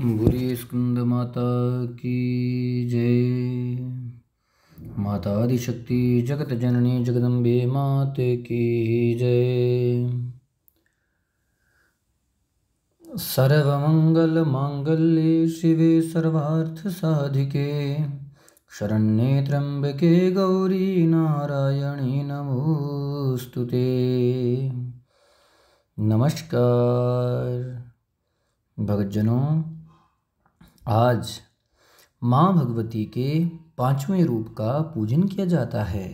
भूरी स्कंद माता की जय माता आदिशक्ति जगत जननी जगदम्बे माते की जय सर्वमंगल मांगल्ये शिवे सर्वार्थ साधिके शरण्ये त्र्यंबके गौरी नारायणी नमोस्तु ते नमस्कार भगतजनों आज माँ भगवती के पांचवें रूप का पूजन किया जाता है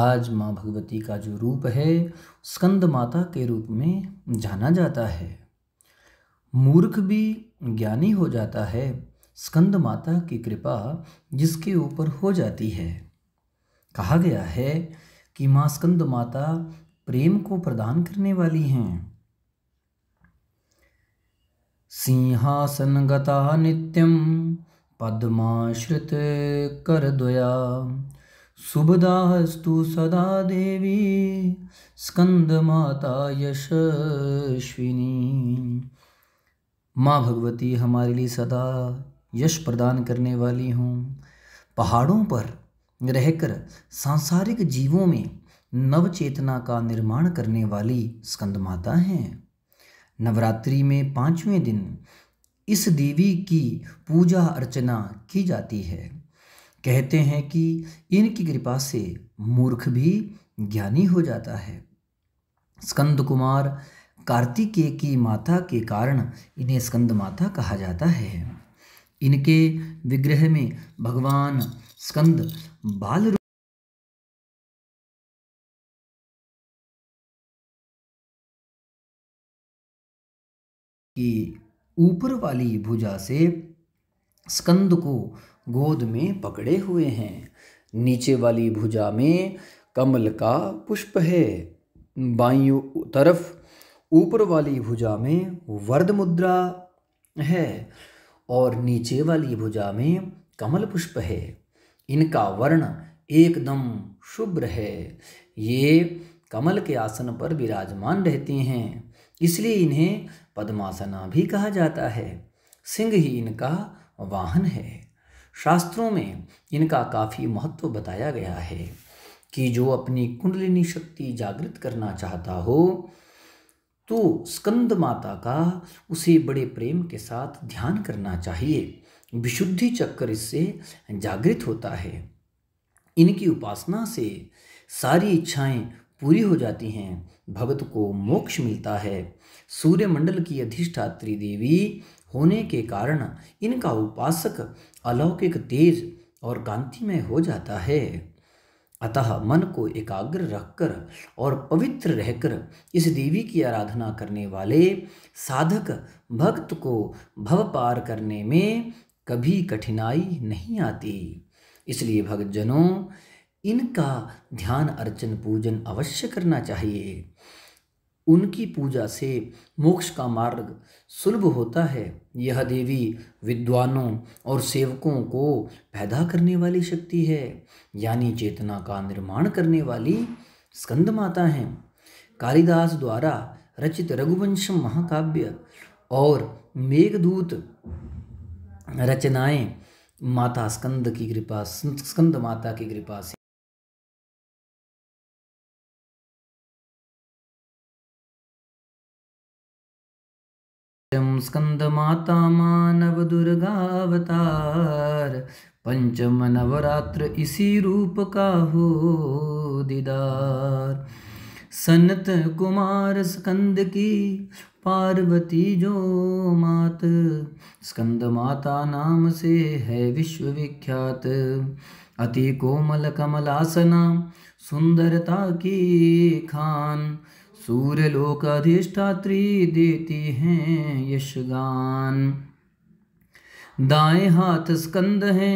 आज माँ भगवती का जो रूप है स्कंद माता के रूप में जाना जाता है मूर्ख भी ज्ञानी हो जाता है स्कंद माता की कृपा जिसके ऊपर हो जाती है कहा गया है कि माँ स्कंद माता प्रेम को प्रदान करने वाली हैं सिंहासन पद्माश्रित कर दया सुभदास्तु सदा देवी स्कंद माता यशस्विनी माँ भगवती हमारे लिए सदा यश प्रदान करने वाली हूँ पहाड़ों पर रहकर सांसारिक जीवों में नव चेतना का निर्माण करने वाली स्कंद माता हैं नवरात्रि में पाँचवें दिन इस देवी की पूजा अर्चना की जाती है कहते हैं कि इनकी कृपा से मूर्ख भी ज्ञानी हो जाता है स्कंद कुमार कार्तिकेय की माता के कारण इन्हें स्कंद माता कहा जाता है इनके विग्रह में भगवान स्कंद बाल कि ऊपर वाली भुजा से स्कंद को गोद में पकड़े हुए हैं नीचे वाली भुजा में कमल का पुष्प है बाई तरफ ऊपर वाली भुजा में वर्द मुद्रा है और नीचे वाली भुजा में कमल पुष्प है इनका वर्ण एकदम शुभ्र है ये कमल के आसन पर विराजमान रहते हैं इसलिए इन्हें पद्मासना भी कहा जाता है सिंह ही इनका वाहन है शास्त्रों में इनका काफ़ी महत्व बताया गया है कि जो अपनी कुंडलिनी शक्ति जागृत करना चाहता हो तो स्कंद माता का उसे बड़े प्रेम के साथ ध्यान करना चाहिए विशुद्धि चक्कर इससे जागृत होता है इनकी उपासना से सारी इच्छाएं पूरी हो जाती हैं भगत को मोक्ष मिलता है सूर्यमंडल की अधिष्ठात्री देवी होने के कारण इनका उपासक अलौकिक तेज और कांतिमय हो जाता है अतः मन को एकाग्र रखकर और पवित्र रहकर इस देवी की आराधना करने वाले साधक भक्त को भव पार करने में कभी कठिनाई नहीं आती इसलिए भक्तजनों इनका ध्यान अर्चन पूजन अवश्य करना चाहिए उनकी पूजा से मोक्ष का मार्ग सुलभ होता है यह देवी विद्वानों और सेवकों को पैदा करने वाली शक्ति है यानी चेतना का निर्माण करने वाली स्कंद माता हैं कालिदास द्वारा रचित रघुवंश महाकाव्य और मेघदूत रचनाएं माता स्कंद की कृपा स्कंद माता की कृपा से स्कंद माता मानव दुर्गा अवतार पंचम नवरात्र इसी रूप का हो दीदार सनत कुमार स्कंद की पार्वती जो मात स्कंद माता नाम से है विश्वविख्यात अति कोमल कमलासना सुंदरता की खान सूर्य लोक अधिष्ठात्री देती हैं यशगान दाएं हाथ स्कंद है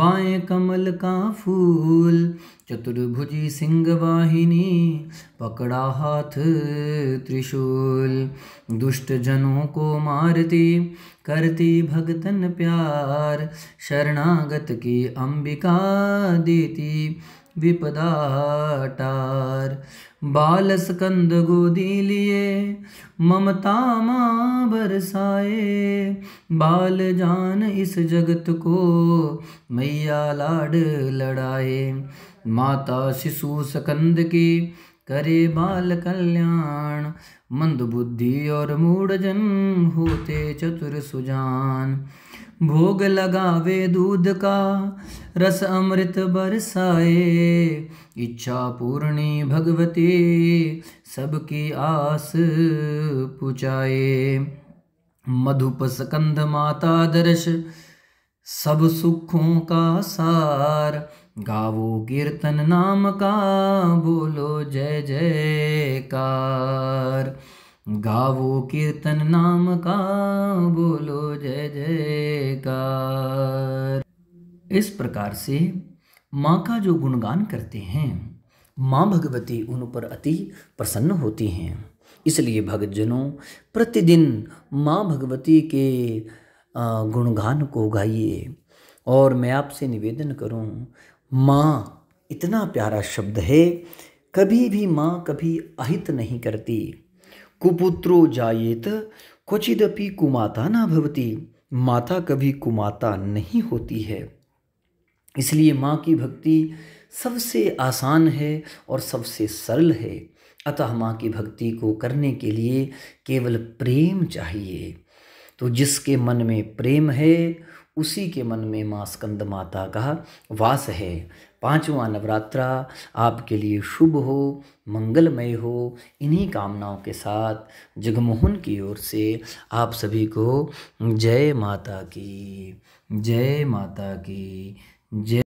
बाएं कमल का फूल चतुर्भुजी सिंह वाहिनी पकड़ा हाथ त्रिशूल दुष्ट जनों को मारती करती भगतन प्यार शरणागत की अंबिका देती विपदाटार बाल स्कंद गोदी लिए ममता माँ बरसाए बाल जान इस जगत को मैया लाड लड़ाए माता शिशु स्कंद की करे बाल कल्याण मंद बुद्धि और मूढ़ जन होते चतुर सुजान भोग लगावे दूध का रस अमृत बरसाए इच्छा पूर्णी भगवती सबकी आस पुचाए मधुप सकंद माता दर्श सब सुखों का सार गावो कीर्तन नाम का बोलो जय जयकार गावो कीर्तन नाम का बोलो जय जयकार इस प्रकार से माँ का जो गुणगान करते हैं माँ भगवती उन पर अति प्रसन्न होती हैं इसलिए भगतजनों प्रतिदिन माँ भगवती के गुणगान को गाइए और मैं आपसे निवेदन करूँ माँ इतना प्यारा शब्द है कभी भी माँ कभी अहित नहीं करती कुपुत्रो जायेत क्वचिदपि कुमाता ना भवती माता कभी कुमाता नहीं होती है इसलिए माँ की भक्ति सबसे आसान है और सबसे सरल है अतः माँ की भक्ति को करने के लिए केवल प्रेम चाहिए तो जिसके मन में प्रेम है उसी के मन में माँ स्कंद माता का वास है पांचवा नवरात्रा आपके लिए शुभ हो मंगलमय हो इन्हीं कामनाओं के साथ जगमोहन की ओर से आप सभी को जय माता की जय माता की जय